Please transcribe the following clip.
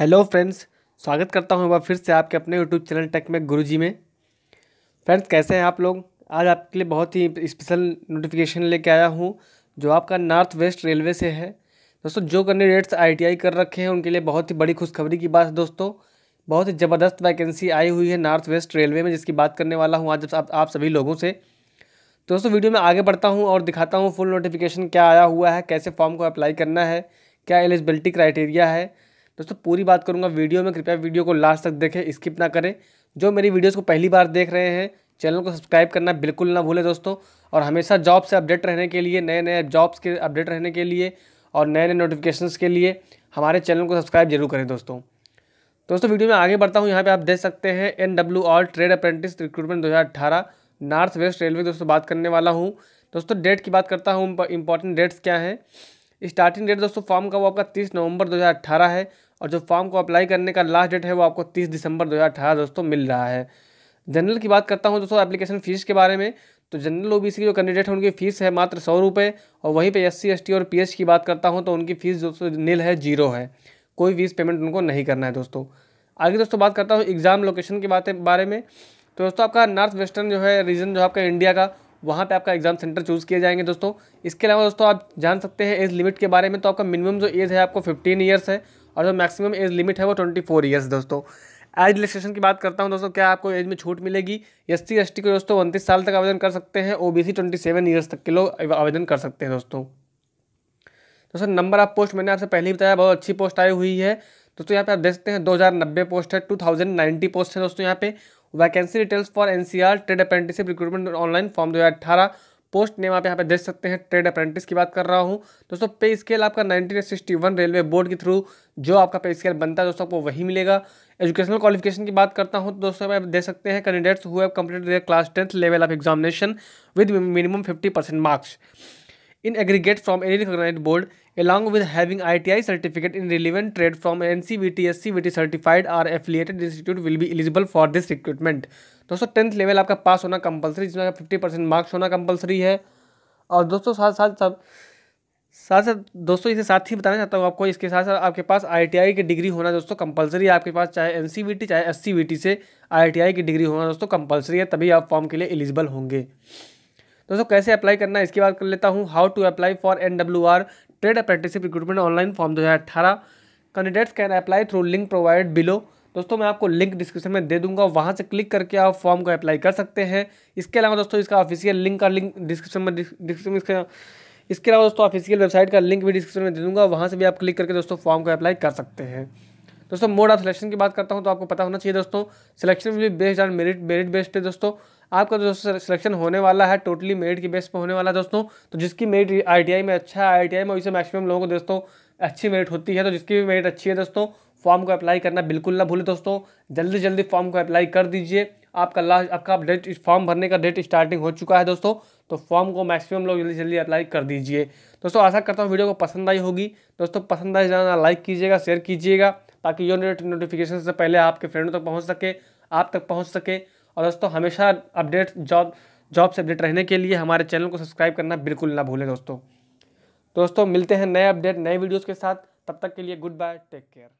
hello friends स्वागत करता हूं एक बार फिर से आपके अपने यूट्यूब चैनल टेक में गुरुजी में फ्रेंड्स कैसे हैं आप लोग आज आपके लिए बहुत ही स्पेशल नोटिफिकेशन लेके आया हूं जो आपका नॉर्थ वेस्ट रेलवे से है दोस्तों जो कैंडिडेट्स आईटीआई कर रखे हैं उनके लिए बहुत ही बड़ी खुशखबरी की बात है दोस्तों बहुत ही ज़बरदस्त वैकेंसी आई हुई है नॉर्थ वेस्ट रेलवे में जिसकी बात करने वाला हूँ आज आप, आप सभी लोगों से तो दोस्तों वीडियो में आगे बढ़ता हूँ और दिखाता हूँ फुल नोटिफिकेशन क्या आया हुआ है कैसे फॉर्म को अप्लाई करना है क्या एलिजिबिलिटी क्राइटेरिया है दोस्तों पूरी बात करूँगा वीडियो में कृपया वीडियो को लास्ट तक देखें स्किप ना करें जो मेरी वीडियोज़ को पहली बार देख रहे हैं चैनल को सब्सक्राइब करना बिल्कुल ना भूलें दोस्तों और हमेशा जॉब से अपडेट रहने के लिए नए नए जॉब्स के अपडेट रहने के लिए और नए नए नोटिफिकेशन के लिए हमारे चैनल को सब्सक्राइब जरूर करें दोस्तों दोस्तों वीडियो में आगे बढ़ता हूँ यहाँ पर आप देख सकते हैं N W all trade apprentice recruitment दो नॉर्थ वेस्ट रेलवे दोस्तों बात करने वाला हूँ दोस्तों डेट की बात करता हूँ इंपॉर्टेंट डेट्स क्या हैं स्टार्टिंग डेट दोस्तों फॉर्म का वो आपका तीस नवंबर 2018 है और जो फॉर्म को अप्लाई करने का लास्ट डेट है वो आपको तीस दिसंबर दो दोस्तों मिल रहा है जनरल की बात करता हूँ दोस्तों एप्लीकेशन फ़ीस के बारे में तो जनरल ओ के जो कैंडिडेट हैं उनकी फ़ीस है मात्र सौ रुपये और वहीं पे एस सी और पीएच की बात करता हूँ तो उनकी फ़ीस दोस्तों नील है जीरो है कोई फीस पेमेंट उनको नहीं करना है दोस्तों आगे दोस्तों बात करता हूँ एग्ज़ाम लोकेशन के बारे में तो दोस्तों आपका नॉर्थ वेस्टर्न जो है रीजन जो आपका इंडिया का वहाँ पे आपका एग्ज़ाम सेंटर चूज़ किए जाएंगे दोस्तों इसके अलावा दोस्तों आप जान सकते हैं एज लिमिट के बारे में तो आपका मिनिमम जो एज है आपको फिफ्टीन ईयर्स है और जो मैक्सिमम एज लिमिट है वो ट्वेंटी फोर ईयर्स दोस्तों एज रिलैक्सेशन की बात करता हूँ दोस्तों क्या आपको एज में छूट मिलेगी एस सी एस टी को दोस्तों उनतीस साल तक आवेदन कर सकते हैं O B C twenty seven years तक के लोग आवेदन कर सकते हैं दोस्तों दोस्तों नंबर ऑफ पोस्ट मैंने आपसे पहले ही बताया बहुत अच्छी पोस्ट आई हुई है दोस्तों यहाँ पे आप देखते हैं दो हज़ार नब्बे पोस्ट है टू थाउजेंड नाइन्टी पोस्ट है दोस्तों यहाँ पे vacancy details for NCR trade apprenticeship recruitment online form दो हज़ार अठारह पोस्ट नेम आप यहाँ पे देख सकते हैं ट्रेड अप्रेंटिस की बात कर रहा हूँ दोस्तों पे स्केल आपका 1961 रेलवे बोर्ड के थ्रू जो आपका पे स्केल बनता है दोस्तों आपको वही मिलेगा एजुकेशनल क्वालिफिकेशन की बात करता हूँ तो दोस्तों आप देख सकते हैं कैंडिडेट्स हुए complete class tenth level of examination with minimum fifty marks in aggregate any in aggregate from any I board along with having ITI certificate in relevant trade from C T certified or affiliated institute will भी eligible for this recruitment दोस्तों tenth level आपका पास होना compulsory जिसमें आपका fifty percent marks होना compulsory है और दोस्तों साथ साथ सब साथ साथ दोस्तों इसे साथ ही बताना चाहता हूँ आपको इसके साथ साथ आपके पास आईटीआई की डिग्री होना दोस्तों कंपलसरी है आपके पास चाहे टी चाहे टी से आईटीआई की डिग्री होना दोस्तों कंपलसरी है तभी आप फॉर्म के लिए एलिजिबल होंगे दोस्तों कैसे अप्लाई करना है इसकी बात कर लेता हूँ how to apply for N W R trade apprenticeship recruitment online form दो हज़ार अठारह candidates can apply through link provide below दोस्तों मैं आपको लिंक डिस्क्रिप्शन में दे दूंगा वहाँ से क्लिक करके आप फॉर्म को अप्लाई कर सकते हैं इसके अलावा दोस्तों इसका ऑफिशियल लिंक का लिंक डिस्क्रिप्शन में डिस्क्रिप्शन में इसके अलावा दोस्तों ऑफिशियल वेबसाइट का लिंक भी डिस्क्रिप्शन में दे दूंगा वहाँ से भी आप क्लिक करके दोस्तों फॉर्म को अप्लाई कर सकते हैं दोस्तों मोड ऑफ सिलेक्शन की बात करता हूँ तो आपको पता होना चाहिए दोस्तों सिलेक्शन भी based on merit merit based है दोस्तों आपका जो सिलेक्शन होने वाला है टोटली मेरिट की बेस पर होने वाला है दोस्तों तो जिसकी मेरिट आई में अच्छा है आई में उसे मैक्सिमम लोगों को दोस्तों अच्छी मेरिट होती है तो जिसकी भी मेरिट अच्छी है दोस्तों फॉर्म को अप्लाई करना बिल्कुल ना भूलें दोस्तों जल्दी जल्दी फॉर्म को अप्लाई कर दीजिए आपका लास्ट आपका डेट फॉर्म भरने का डेट स्टार्टिंग हो चुका है दोस्तों तो फॉर्म को मैक्सिमम लोग जल्दी जल्दी अप्लाई कर दीजिए दोस्तों आशा करता हूँ वीडियो को पसंद आई होगी दोस्तों पसंद आई जाना लाइक कीजिएगा शेयर कीजिएगा ताकि यो नोटिफिकेशन से पहले आपके फ्रेंडों तक पहुँच सके आप तक पहुँच सके और दोस्तों हमेशा अपडेट जॉब जॉब से अपडेट रहने के लिए हमारे चैनल को सब्सक्राइब करना बिल्कुल ना भूलें दोस्तों दोस्तों मिलते हैं नए अपडेट नए वीडियोज़ के साथ तब तक के लिए गुड बाय टेक केयर